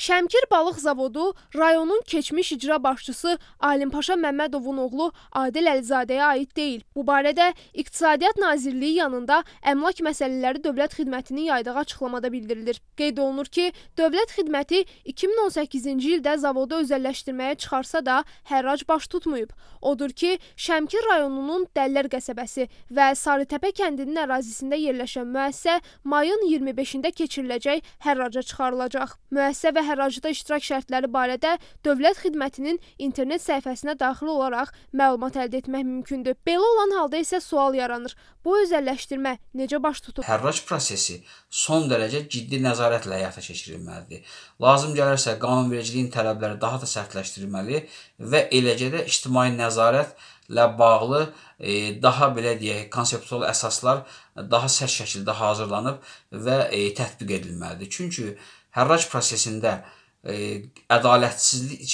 Şəmkir Balıq Zavodu rayonun keçmiş icra başçısı Alimpaşa Məmmədovun oğlu Adil Əlizadəyə aid deyil. Bu barədə İqtisadiyyat Nazirliyi yanında Əmlak Məsələləri Dövlət Xidmətinin yaydığı açıqlamada bildirilir. Qeyd olunur ki, Dövlət Xidməti 2018-ci ildə zavodu özəlləşdirməyə çıxarsa da hərrac baş tutmayıb. Odur ki, Şəmkir rayonunun Dəllər qəsəbəsi və Sarıtəpə kəndinin ərazisində yerləşən müəssisə mayın 25-də keçiriləcək hərraca çıxarılacaq. Müəssisə və hərracda iştirak şərtləri barədə dövlət xidmətinin internet səhifəsinə daxil olaraq məlumat əldə etmək mümkündür. Belə olan halda isə sual yaranır. Bu özəlləşdirmə necə baş tutub? Hərrac prosesi son dərəcə ciddi nəzarətlə həyata keçirilməlidir. Lazım gələrsə qanunvericiliyin tələbləri daha da sərtləşdirilməli və eləcə də ictimai nəzarət ilə bağlı e, daha belə deyək, konseptual əsaslar daha sərt şəkildə hazırlanıb və e, tətbiq edilməlidir. Çünki hərrac prosesində e, ədalətsizlik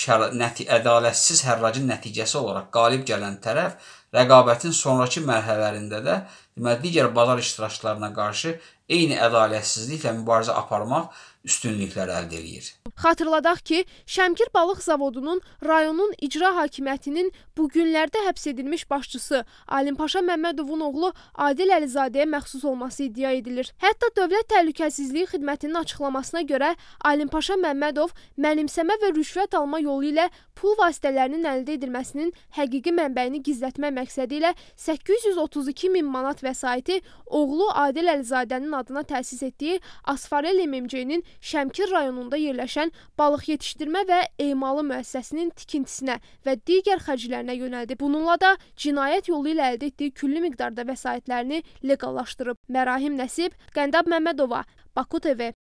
nəti ədalətsiz hərracın nəticəsi olaraq qalib gələn tərəf rəqabətin sonrakı mərhələlərində də deməli digər bazar iştirakçılarına qarşı eyni ədalətsizliklə mübarizə aparmaq üstünlüklər əldə eləyir. Xatırladaq ki, Şəmkir Balıq Zavodunun rayonun icra hakimiyyətinin bu günlərdə həbs edilmiş başçısı Alimpaşa Məmmədovun oğlu Adil Əlizadəyə məxsus olması iddia edilir. Hətta Dövlət Təhlükəsizliyi Xidmətinin açıqlamasına görə Alimpaşa Məmmədov mənimsəmə və rüşvət alma yolu ilə pul vasitələrinin əldə edilməsinin həqiqi mənbəyini gizlətmə məqsədi ilə 832 min manat vəsaiti oğlu Adil Əlizadənin adına təsis etdiyi Asfarel MMC-nin Şəmkir rayonunda yerləşən əsasən balıq yetişdirmə və emalı müəssisəsinin tikintisinə və digər xərclərinə yönəldi. Bununla da cinayət yolu ilə əldə etdiyi külli miqdarda vəsaitlərini leqallaşdırıb. Mərahim Nəsib, Qəndab Məmmədova, Baku TV